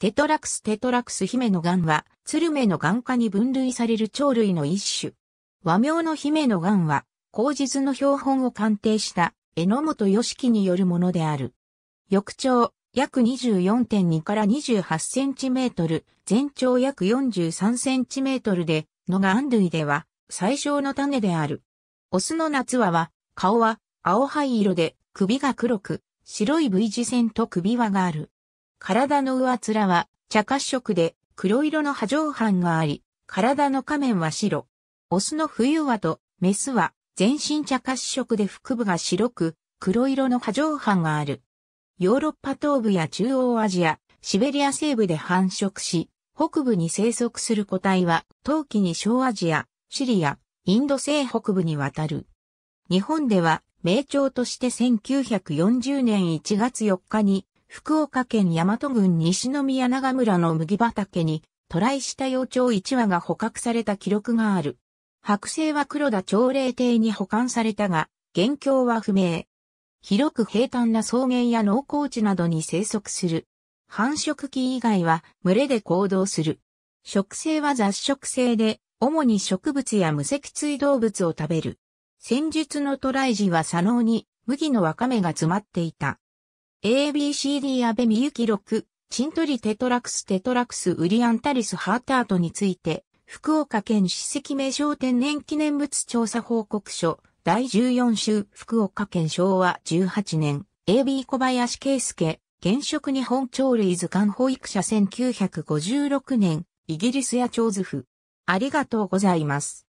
テトラクステトラクス姫のンは、ツルメの眼科に分類される鳥類の一種。和名の姫のンは、口実の標本を鑑定した、榎本義樹によるものである。翼長、約24.2から2 8トル、全長約4 3トルで、の安類では、最小の種である。オスの夏羽は、顔は、青灰色で、首が黒く、白い V 字線と首輪がある。体の上面は茶褐色で黒色の波状斑があり、体の仮面は白。オスの冬はとメスは全身茶褐色で腹部が白く黒色の波状斑がある。ヨーロッパ東部や中央アジア、シベリア西部で繁殖し、北部に生息する個体は、冬季に小アジア、シリア、インド西北部に渡る。日本では、名鳥として1940年1月4日に福岡県大和郡西宮長村の麦畑に、トライした幼鳥1羽が捕獲された記録がある。剥製は黒田朝礼邸に保管されたが、現況は不明。広く平坦な草原や農耕地などに生息する。繁殖期以外は群れで行動する。食性は雑食性で、主に植物や無脊椎動物を食べる。戦術の渡来時は左脳に麦のわかめが詰まっていた。ABCD 安倍美幸6、チントリテトラクステトラクスウリアンタリスハータートについて、福岡県史跡名称天然記念物調査報告書、第14週、福岡県昭和18年、AB 小林圭介、現職日本鳥類図鑑保育者1956年、イギリスや長図譜。ありがとうございます。